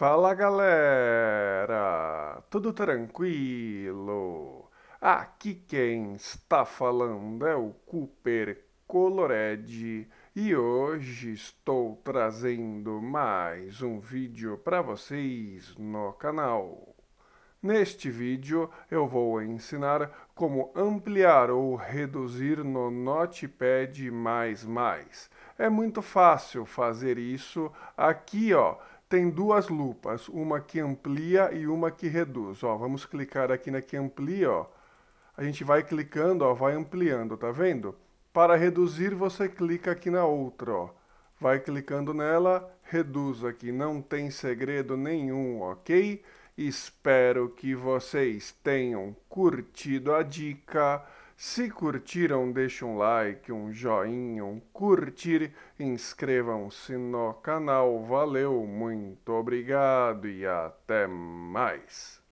Fala galera, tudo tranquilo? Aqui quem está falando é o Cooper Colored e hoje estou trazendo mais um vídeo para vocês no canal. Neste vídeo eu vou ensinar como ampliar ou reduzir no Notepad++. É muito fácil fazer isso aqui ó, tem duas lupas, uma que amplia e uma que reduz. Ó, vamos clicar aqui na que amplia, ó. A gente vai clicando, ó, vai ampliando, tá vendo? Para reduzir, você clica aqui na outra, ó. Vai clicando nela, reduz aqui, não tem segredo nenhum, ok? Espero que vocês tenham curtido a dica. Se curtiram, deixe um like, um joinha, um curtir, inscrevam-se no canal. Valeu, muito obrigado e até mais.